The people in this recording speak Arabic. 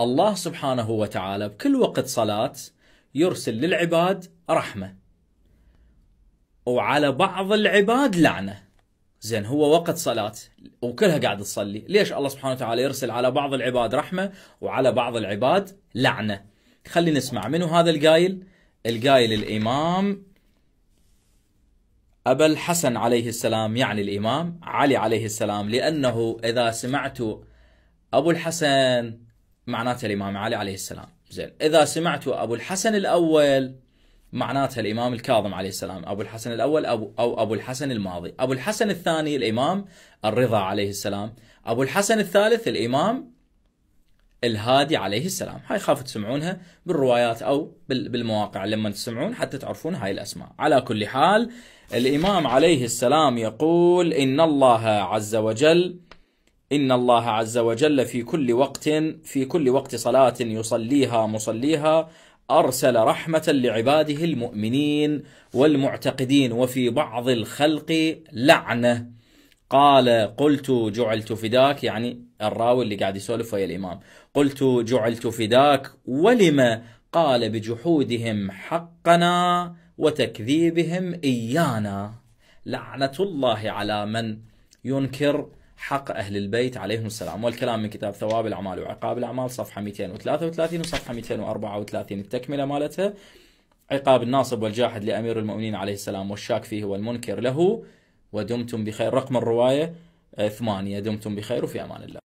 الله سبحانه وتعالى بكل وقت صلاة يرسل للعباد رحمة وعلى بعض العباد لعنة زين هو وقت صلاة وكلها قاعد تصلي ليش الله سبحانه وتعالى يرسل على بعض العباد رحمة وعلى بعض العباد لعنة خلينا نسمع منو هذا القايل القايل الإمام أبا الحسن عليه السلام يعني الإمام علي عليه السلام لأنه إذا سمعت أبو الحسن معناتها الامام علي عليه السلام زين اذا سمعت ابو الحسن الاول معناتها الامام الكاظم عليه السلام ابو الحسن الاول أبو او ابو الحسن الماضي ابو الحسن الثاني الامام الرضا عليه السلام ابو الحسن الثالث الامام الهادي عليه السلام هاي خافوا تسمعونها بالروايات او بالمواقع لما تسمعون حتى تعرفون هاي الاسماء على كل حال الامام عليه السلام يقول ان الله عز وجل إن الله عز وجل في كل وقت في كل وقت صلاة يصليها مصليها أرسل رحمة لعباده المؤمنين والمعتقدين وفي بعض الخلق لعنة قال قلت جعلت فداك يعني الراوي اللي قاعد يسولف ويا الإمام قلت جعلت فداك ولم قال بجحودهم حقنا وتكذيبهم إيانا لعنة الله على من ينكر حق أهل البيت عليهم السلام والكلام من كتاب ثواب الأعمال وعقاب الأعمال صفحة 233 وصفحة 234 التكملة مالتها عقاب الناصب والجاحد لأمير المؤمنين عليه السلام والشاك فيه والمنكر له ودمتم بخير رقم الرواية آه، ثمانية دمتم بخير وفي أمان الله